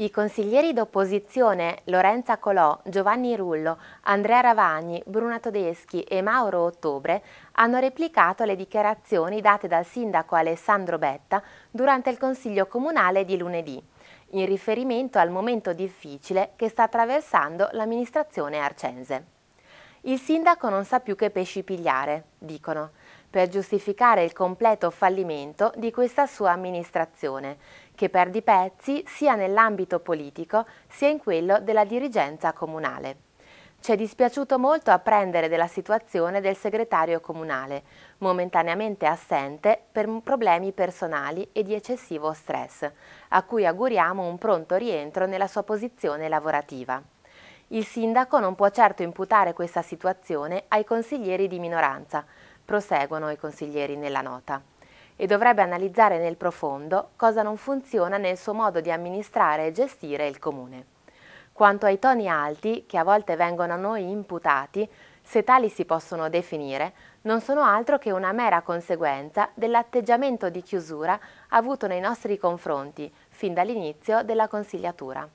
I consiglieri d'opposizione Lorenza Colò, Giovanni Rullo, Andrea Ravagni, Bruna Todeschi e Mauro Ottobre hanno replicato le dichiarazioni date dal sindaco Alessandro Betta durante il Consiglio Comunale di lunedì, in riferimento al momento difficile che sta attraversando l'amministrazione arcense. Il sindaco non sa più che pesci pigliare, dicono per giustificare il completo fallimento di questa sua amministrazione, che perde pezzi sia nell'ambito politico sia in quello della dirigenza comunale. Ci è dispiaciuto molto apprendere della situazione del segretario comunale, momentaneamente assente per problemi personali e di eccessivo stress, a cui auguriamo un pronto rientro nella sua posizione lavorativa. Il sindaco non può certo imputare questa situazione ai consiglieri di minoranza, proseguono i consiglieri nella nota, e dovrebbe analizzare nel profondo cosa non funziona nel suo modo di amministrare e gestire il Comune. Quanto ai toni alti, che a volte vengono a noi imputati, se tali si possono definire, non sono altro che una mera conseguenza dell'atteggiamento di chiusura avuto nei nostri confronti fin dall'inizio della consigliatura.